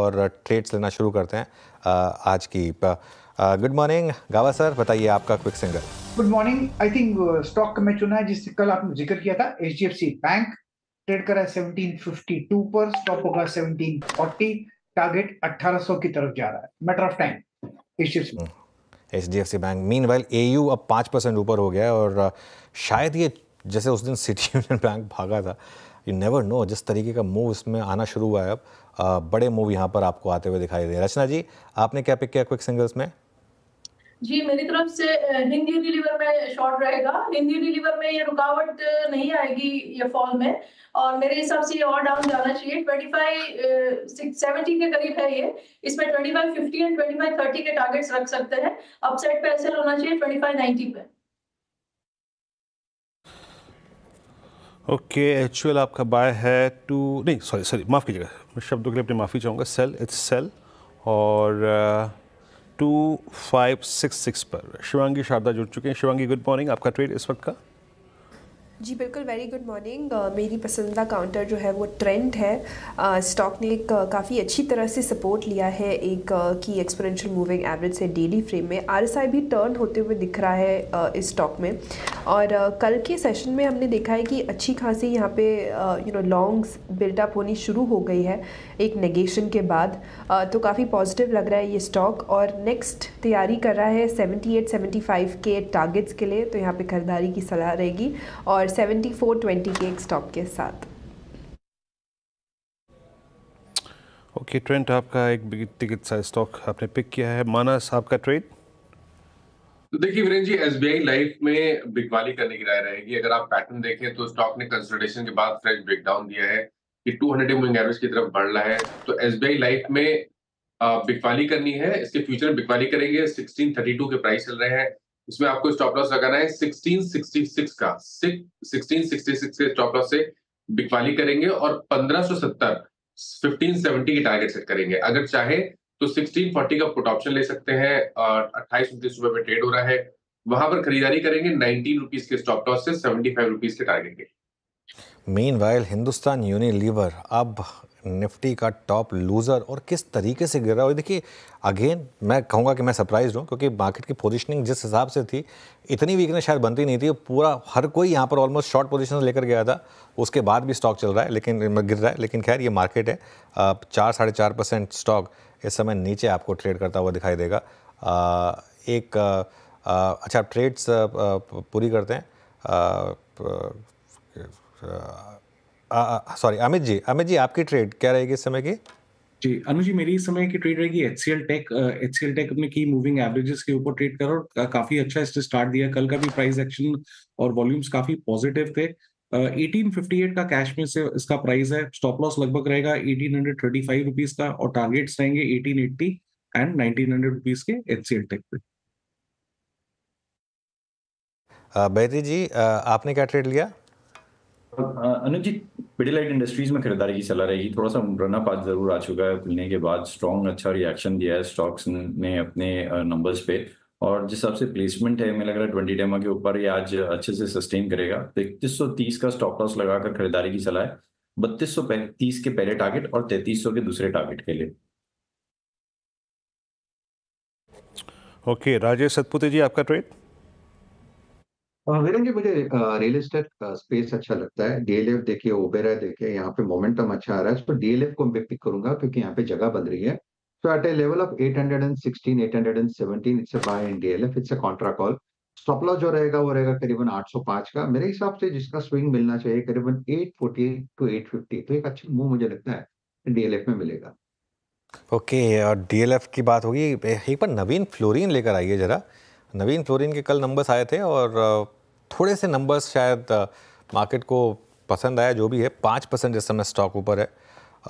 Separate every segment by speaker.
Speaker 1: और ट्रेड्स लेना शुरू करते हैं आज की गुड मॉर्निंग गावा सर बताइए आपका quick singer
Speaker 2: good morning I think stock का मैं चुना है जिससे कल आपने जिक्र किया था H D F C bank trade करा है 1752 पर स्टॉप होगा 1740 टारगेट 1800 की तरफ जा रहा है matter of time H
Speaker 1: H D F C bank mean well A U अब पाँच परसेंट ऊपर हो गया है और शायद ये जैसे उस दिन सिटी यूनियन बैंक भागा था यू नेवर नो जिस तरीके का मूव इसमें आना शुरू हुआ है अब बड़े मूव यहाँ पर आपको आते हुए दिखाई दे रचना जी आपने क्या पिक किया क्विक सिंगल्स में
Speaker 2: जी मेरी तरफ से हिंदी डिलीवर में शॉर्ट रहेगा हिंदी डिलीवर में ये रुकावट नहीं आएगी ये फॉल में और मेरे हिसाब से ये और डाउन जाना चाहिए ट्वेंटी 25 सेवेंटी के करीब है ये इसमें twenty five fifty and twenty five thirty के टारगेट्स रख सकते हैं अपसेट पे ऐसे होना चाहिए ट्वेंटी फाइव नाइनटी पे
Speaker 3: ओके एच आपका बाय है टू नहीं सॉरी सॉरी माफ़ कीजिएगा मैं शब्दों के लिए अपनी माफ़ी चाहूँगा सेल इट्स सेल और टू फाइव सिक्स सिक्स पर शिवांगी शारदा जुड़ चुके हैं शिवांगी गुड मॉर्निंग आपका ट्रेड इस वक्त का
Speaker 2: जी बिल्कुल वेरी गुड मॉर्निंग मेरी पसंदीदा काउंटर जो है वो ट्रेंड है स्टॉक uh, ने एक uh, काफ़ी अच्छी तरह से सपोर्ट लिया है एक की एक्सपोनेंशियल मूविंग एवरेज से डेली फ्रेम में आई भी टर्न होते हुए दिख रहा है uh, इस स्टॉक में और uh, कल के सेशन में हमने देखा है कि अच्छी खासी यहाँ पे यू नो लॉन्ग्स बिल्टअप होनी शुरू हो गई है एक नेगेशन के बाद uh, तो काफ़ी पॉजिटिव लग रहा है ये स्टॉक और नेक्स्ट तैयारी कर रहा है सेवेंटी एट सेवेंटी फाइव के टारगेट्स के लिए तो यहाँ पर खरीदारी की सलाह रहेगी और सेवेंटी फोर के एक स्टॉप के साथ
Speaker 3: ओके okay, ट्रेंट आपका एक चिकित्सा स्टॉक आपने पिक किया है मानस आपका ट्रेड
Speaker 2: तो देखिए वीरेंद्र जी एस लाइफ में बिकवाली करने की राय रहेगी अगर आप पैटर्न देखें तो स्टॉक ने कंसल्टेशन के बाद फ्रेश ब्रेकडाउन दिया है कि 200 हंड्रेड मूविंग एवरेज की तरफ बढ़ रहा है तो एस लाइफ में बिकवाली करनी है इसके फ्यूचर में बिकवाली करेंगे 1632 के प्राइस चल रहे हैं इसमें आपको स्टॉप लॉस लगाना है 1666 का 1666 के स्टॉप लॉस से बिकवाली करेंगे और 1570 1570 की टारगेट सेट करेंगे अगर चाहे तो 1640 का पुट ऑप्शन ले सकते हैं और अट्ठाईस उन्तीस रुपए में ट्रेड हो रहा है वहां पर खरीदारी करेंगे नाइनटीन रुपीज के स्टॉप लॉस से सेवेंटी फाइव रुपीज के टारगेट के
Speaker 1: वायल हिंदुस्तान यूनिलीवर अब निफ्टी का टॉप लूज़र और किस तरीके से गिर रहा है देखिए अगेन मैं कहूँगा कि मैं सरप्राइज हूँ क्योंकि मार्केट की पोजीशनिंग जिस हिसाब से थी इतनी वीकनेस शायद बनती नहीं थी पूरा हर कोई यहाँ पर ऑलमोस्ट शॉर्ट पोजीशन लेकर गया था उसके बाद भी स्टॉक चल रहा है लेकिन गिर रहा है लेकिन खैर ये मार्केट है चार साढ़े चार परसेंट स्टॉक इस समय नीचे आपको ट्रेड करता हुआ दिखाई देगा एक अच्छा ट्रेड्स पूरी करते हैं सॉरी अमित जी अमित जी आपकी ट्रेड क्या रहेगी इस समय की जी अनुज जी मेरी इस समय की ट्रेड रहेगी H C L tech H C L tech अपने की मूविंग एवरेजेस के ऊपर ट्रेड करो का, काफी अच्छा इसने स्टार्ट दिया कल का भी प्राइस एक्शन और वॉल्यूम्स काफी पॉजिटिव थे एटीन फिफ्टी एट का कैश में से इसका प्राइस है स्टॉप लॉस लगभग रहेगा eighteen hundred thirty five rupees का और टारगेट्स रहेंगे eighteen eighty and nineteen hundred rupees के एच सी एल टेक पे बेहती जी आपने क्या ट्रेड लिया अनुज जी पिडीलाइट इंडस्ट्रीज में खरीदारी की सलाह रहेगी थोड़ा सा रनअप आज जरूर आ चुका है खुलने के बाद स्ट्रॉन्ग अच्छा रिएक्शन दिया है स्टॉक्स ने अपने नंबर्स पे और जिस हिसाब से प्लेसमेंट है मैं लग रहा है ट्वेंटी डेमा के ऊपर ये आज अच्छे से सस्टेन करेगा तो इकतीस सौ तीस का स्टॉप लॉस लगाकर खरीदारी की सलाह है बत्तीस सौ तीस के पहले टारगेट और तैतीस सौ के दूसरे टारगेट के लिए
Speaker 3: ओके राजेश सतपुते जी आपका
Speaker 1: ट्रेड अ, जी मुझे रियल एस्टेट स्पेस अच्छा लगता है। डीएलएफ देखिए, ओबेरॉय है देखिए, यहाँ पे मोमेंटम अच्छा आ रहा है। तो डीएलएफ को मैं पिक करूंगा क्योंकि यहाँ पे जगह बन रही है। So at a level of 816, 817 it's a buy in DLF, it's a contra call. Stop loss जो रहेगा वो रहेगा करीबन 805 का। मेरे हिसाब से जिसका स्विंग मिलना चाहिए करीबन 848 टू 850 तो एक अच्छा मूव मुझे लगता है डीएलएफ में मिलेगा। ओके और डीएलएफ की बात होगी एक बार नवीन फ्लोरिन लेकर आइए जरा नवीन फ्लोरिन के कल नंबर्स आए थे और थोड़े से नंबर्स शायद मार्केट को पसंद आया जो भी है पाँच परसेंट इस समय स्टॉक ऊपर है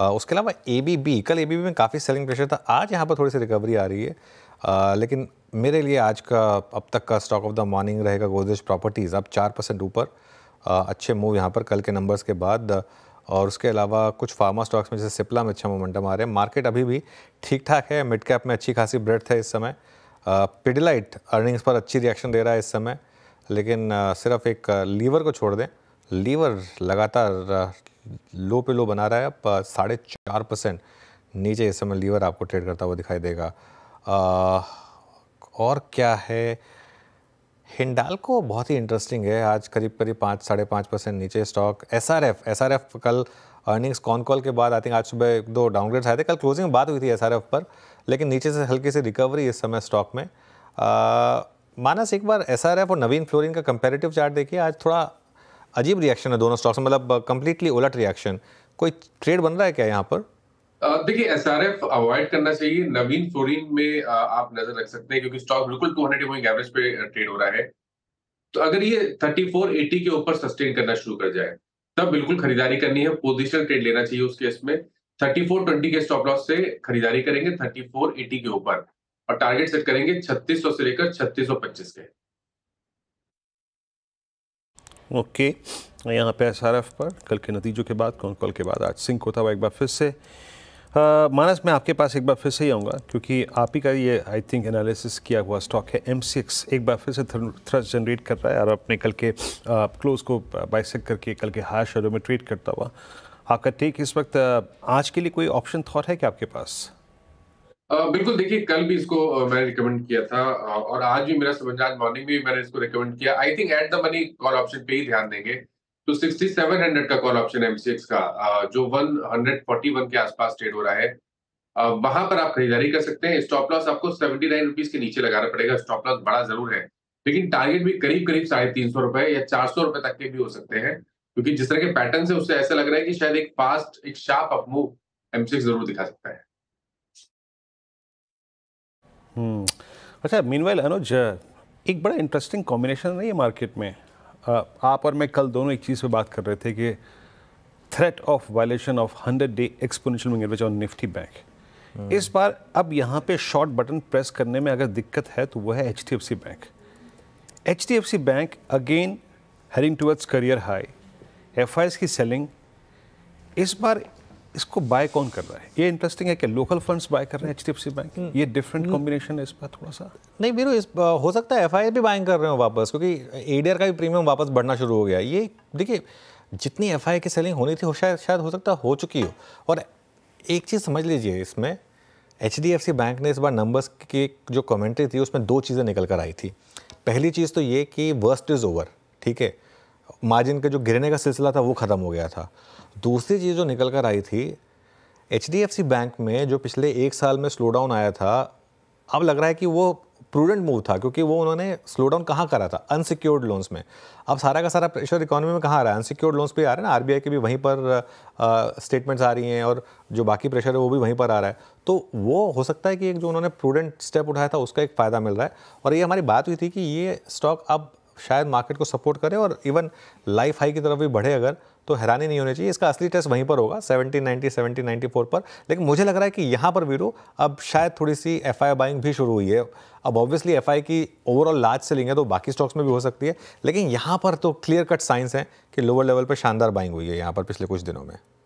Speaker 1: आ, उसके अलावा ए बी बी कल ए बी बी में काफ़ी सेलिंग प्रेशर था आज यहाँ पर थोड़ी सी रिकवरी आ रही है आ, लेकिन मेरे लिए आज का अब तक का स्टॉक ऑफ द मॉर्निंग रहेगा गोदरेज प्रॉपर्टीज़ अब चार परसेंट ऊपर अच्छे मूव यहाँ पर कल के नंबर्स के बाद और उसके अलावा कुछ फार्मा स्टॉक्स में जैसे सिप्ला में अच्छा मोमेंटम आ रहे हैं मार्केट अभी भी ठीक ठाक है मिड कैप में अच्छी खासी ब्रेड है इस समय पिडलाइट अर्निंग्स पर अच्छी रिएक्शन दे रहा है इस समय लेकिन सिर्फ एक लीवर को छोड़ दें लीवर लगातार लो पे लो बना रहा है अब साढ़े चार परसेंट नीचे इस समय लीवर आपको ट्रेड करता हुआ दिखाई देगा आ, और क्या है हिंडाल को बहुत ही इंटरेस्टिंग है आज करीब करीब पाँच साढ़े पाँच परसेंट नीचे stock S R F S R F कल अर्निंग्स कॉन कॉल के बाद आई थिंक आज सुबह एक दो डाउनग्रेड्स आए थे कल क्लोजिंग बात हुई थी एस आर एफ पर लेकिन नीचे से हल्की सी रिकवरी इस समय स्टॉक में आ, मानस एक बार एस आर एफ और नवीन फ्लोरिन का कंपेरेटिव चार्ट देखिए आज थोड़ा अजीब रिएक्शन है दोनों स्टॉक्स मतलब कंप्लीटली उलट रिएक्शन कोई ट्रेड बन रहा है क्या यहाँ पर
Speaker 2: देखिए एस आर एफ अवॉइड करना चाहिए नवीन फ्लोरिन में आप नजर रख सकते हैं क्योंकि स्टॉक बिल्कुल टू हंड्रेड पॉइंट एवरेज पे ट्रेड हो रहा है तो अगर ये थर्टी फोर एटी के ऊपर सस्टेन करना शुरू कर जाए तब बिल्कुल खरीदारी करनी है पोजिशनल ट्रेड लेना चाहिए उस केस में थर्टी फोर ट्वेंटी के स्टॉप लॉस से खरीदारी करेंगे थर्टी फोर एटी के ऊपर और टारगेट सेट करेंगे 3600 से लेकर 3625 के
Speaker 3: ओके okay. यहाँ पे एफ पर कल के नतीजों के बाद कौन कॉल के बाद आज सिंह कोथा एक बार फिर से आ, मानस मैं आपके पास एक बार फिर से ही आऊँगा क्योंकि आप ही का ये आई थिंक एनालिसिस किया हुआ स्टॉक है एम सिक्स एक बार फिर से थ्रस्ट जनरेट कर रहा है और अपने कल के क्लोज को बाइसेक करके कल के हायर शेयरों में ट्रेड करता हुआ आपका टेक इस वक्त आज के लिए कोई ऑप्शन थॉट है क्या आपके पास
Speaker 2: बिल्कुल देखिए कल भी इसको मैंने रिकमेंड किया था और आज भी मेरा समझ आज मॉर्निंग में भी मैंने इसको रिकमेंड किया I think at the money call option पे ही ध्यान देंगे तो 6700 का कॉल ऑप्शन एमसीएक्स का जो 141 के आसपास ट्रेड हो रहा है वहां पर आप खरीदारी कर सकते हैं स्टॉप लॉस आपको सेवेंटी नाइन रुपीज के नीचे लगाना पड़ेगा स्टॉप लॉस बड़ा जरूर है लेकिन टारगेट भी करीब करीब साढ़े तीन सौ रुपए या चार सौ रुपए तक के भी हो सकते हैं क्योंकि जिस तरह के पैटर्न है उससे ऐसा लग रहा है कि शायद एक फास्ट एक शार्प अपमूव एमसीएक्स जरूर दिखा सकता है
Speaker 3: हम्म। अच्छा मीन अनुज एक बड़ा इंटरेस्टिंग कॉम्बिनेशन है ये मार्केट में आप और मैं कल दोनों एक चीज़ पे बात कर रहे थे कि threat of violation of hundred day exponential average on Nifty bank इस बार अब यहाँ पे शॉर्ट बटन प्रेस करने में अगर दिक्कत है तो वह है H bank H bank again heading towards career high F की सेलिंग इस बार इसको बाय कौन कर रहा है ये इंटरेस्टिंग है कि लोकल फंड्स बाय कर रहे हैं एच बैंक हम्म। ये डिफरेंट कॉम्बिनेशन हम्म। है इस पर थोड़ा सा
Speaker 1: नहीं मेरू इस हो सकता है एफ भी बाइंग कर रहे हो वापस क्योंकि एडीआर का भी प्रीमियम वापस बढ़ना शुरू हो गया ये देखिए जितनी एफ की सेलिंग होनी थी हो शायद शायद हो सकता हो चुकी हो और एक चीज़ समझ लीजिए इसमें एच बैंक ने इस बार नंबर्स की जो कमेंट्री थी उसमें दो चीज़ें निकल कर आई थी पहली चीज़ तो ये कि वर्स्ट इज़ ओवर ठीक है मार्जिन का जो गिरने का सिलसिला था वो ख़त्म हो गया था दूसरी चीज़ जो निकल कर आई थी एच बैंक में जो पिछले एक साल में स्लो डाउन आया था अब लग रहा है कि वो प्रूडेंट मूव था क्योंकि वो उन्होंने स्लो डाउन कहाँ करा था अनसिक्योर्ड लोन्स में अब सारा का सारा प्रेशर इकोनॉमी में कहाँ आ रहा है अनसिक्योर्ड लोन्स पे आ रहे हैं ना आरबीआई के भी वहीं पर स्टेटमेंट्स आ रही हैं और जो बाकी प्रेशर है वो भी वहीं पर आ रहा है तो वो हो सकता है कि एक जो उन्होंने प्रूडेंट स्टेप उठाया था उसका एक फ़ायदा मिल रहा है और ये हमारी बात हुई थी कि ये स्टॉक अब शायद मार्केट को सपोर्ट करे और इवन लाइफ हाई की तरफ भी बढ़े अगर तो हैरानी नहीं होनी चाहिए इसका असली टेस्ट वहीं पर होगा 1790 1794 पर लेकिन मुझे लग रहा है कि यहाँ पर वीरू अब शायद थोड़ी सी एफ बाइंग भी शुरू हुई है अब ऑब्वियसली एफ की ओवरऑल लार्ज सेलिंग है तो बाकी स्टॉक्स में भी हो सकती है लेकिन यहाँ पर तो क्लियर कट साइंस हैं कि लोअर लेवल पर शानदार बाइंग हुई
Speaker 2: है यहाँ पर पिछले कुछ दिनों में